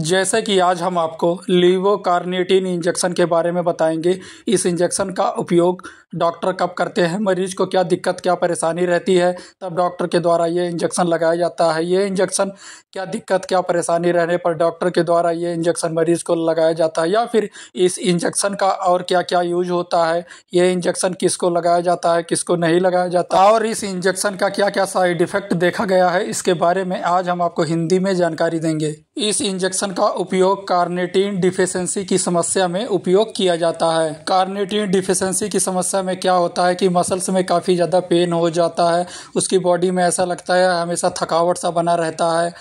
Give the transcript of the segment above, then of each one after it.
जैसे कि आज हम आपको लीवोकारनेटिन इंजेक्शन के बारे में बताएंगे इस इंजेक्शन का उपयोग डॉक्टर कब करते हैं मरीज को क्या दिक्कत क्या परेशानी रहती है तब डॉक्टर के द्वारा ये इंजेक्शन लगाया जाता है ये इंजेक्शन क्या दिक्कत क्या परेशानी रहने पर डॉक्टर के द्वारा ये इंजेक्शन मरीज को लगाया जाता है या फिर इस इंजेक्शन का और क्या क्या यूज होता है ये इंजेक्शन किसको लगाया जाता है किसको नहीं लगाया जाता और इस इंजेक्शन का क्या क्या साइड इफेक्ट देखा गया है इसके बारे में आज हम आपको हिंदी में जानकारी देंगे इस इंजेक्शन का उपयोग कार्नेटिन डिफिशेंसी की समस्या में उपयोग किया जाता है कार्नेटिन डिफिशेंसी की समस्या में क्या होता है कि मसल्स में काफ़ी ज़्यादा पेन हो जाता है उसकी बॉडी में ऐसा लगता है हमेशा थकावट सा बना रहता है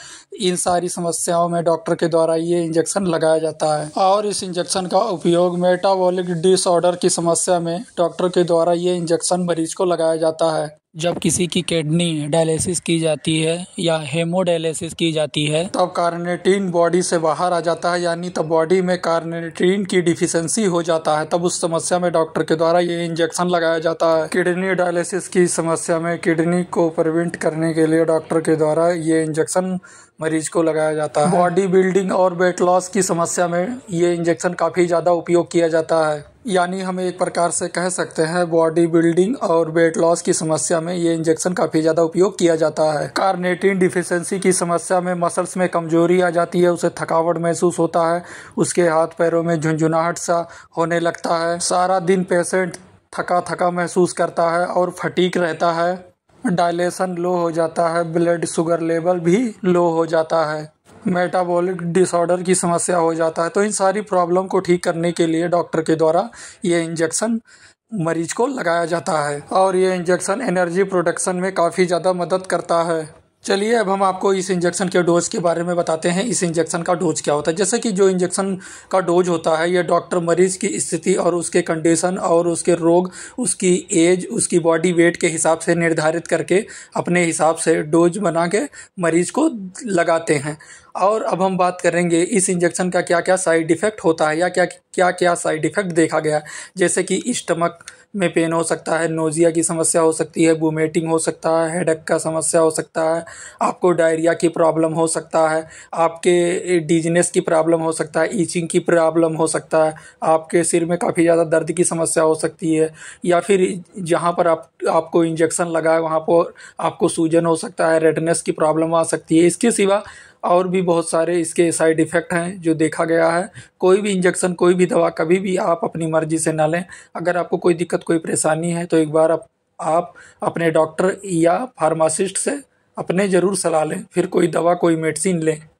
इन सारी समस्याओं में डॉक्टर के द्वारा ये इंजेक्शन लगाया जाता है और इस इंजेक्शन का उपयोग मेटाबॉलिक डिसऑर्डर की समस्या में डॉक्टर के द्वारा ये इंजेक्शन मरीज को लगाया जाता है जब किसी की किडनी डायलिसिस की जाती है या हेमोडायलिसिस की जाती है तब कार्नेटीन बॉडी से बाहर आ जाता है यानी तब बॉडी में कार्नेटीन की डिफिशेंसी हो जाता है तब उस समस्या में डॉक्टर के द्वारा ये इंजेक्शन लगाया जाता है किडनी डायलिसिस की समस्या में किडनी को प्रिवेंट करने के लिए डॉक्टर के द्वारा ये इंजेक्शन मरीज को लगाया जाता है बॉडी बिल्डिंग और वेट लॉस की समस्या में ये इंजेक्शन काफ़ी ज़्यादा उपयोग किया जाता है यानी हम एक प्रकार से कह सकते हैं बॉडी बिल्डिंग और वेट लॉस की समस्या में ये इंजेक्शन काफ़ी ज़्यादा उपयोग किया जाता है कार्नेटिन डिफिशेंसी की समस्या में मसल्स में कमजोरी आ जाती है उसे थकावट महसूस होता है उसके हाथ पैरों में झुंझुनाहट सा होने लगता है सारा दिन पेशेंट थका थका महसूस करता है और फटीक रहता है डायलेशन लो हो जाता है ब्लड शुगर लेवल भी लो हो जाता है मेटाबॉलिक डिसऑर्डर की समस्या हो जाता है तो इन सारी प्रॉब्लम को ठीक करने के लिए डॉक्टर के द्वारा ये इंजेक्शन मरीज को लगाया जाता है और ये इंजेक्शन एनर्जी प्रोडक्शन में काफ़ी ज़्यादा मदद करता है चलिए अब हम आपको इस इंजेक्शन के डोज के बारे में बताते हैं इस इंजेक्शन का डोज क्या होता है जैसे कि जो इंजेक्शन का डोज होता है यह डॉक्टर मरीज की स्थिति और उसके कंडीशन और उसके रोग उसकी एज उसकी बॉडी वेट के हिसाब से निर्धारित करके अपने हिसाब से डोज बना के मरीज को लगाते हैं और अब हम बात करेंगे इस इंजेक्शन का क्या क्या साइड इफ़ेक्ट होता है या क्या क्या क्या साइड इफ़ेक्ट देखा गया जैसे कि स्टमक में पेन हो सकता है नोज़िया की समस्या हो सकती है वोमेटिंग हो सकता है हेडक का समस्या हो सकता है आपको डायरिया की प्रॉब्लम हो सकता है आपके डिजनेस की प्रॉब्लम हो सकता है ईचिंग की प्रॉब्लम हो सकता है आपके सिर में काफ़ी ज़्यादा दर्द की समस्या हो सकती है या फिर जहाँ पर आप आपको इंजेक्शन लगा है वहाँ पर आपको सूजन हो सकता है रेडनेस की प्रॉब्लम आ सकती है इसके सिवा और भी बहुत सारे इसके साइड इफ़ेक्ट हैं जो देखा गया है कोई भी इंजेक्शन कोई भी दवा कभी भी आप अपनी मर्ज़ी से ना लें अगर आपको कोई दिक्कत कोई परेशानी है तो एक बार आप, आप अपने डॉक्टर या फार्मासिस्ट से अपने ज़रूर सलाह लें फिर कोई दवा कोई मेडिसिन लें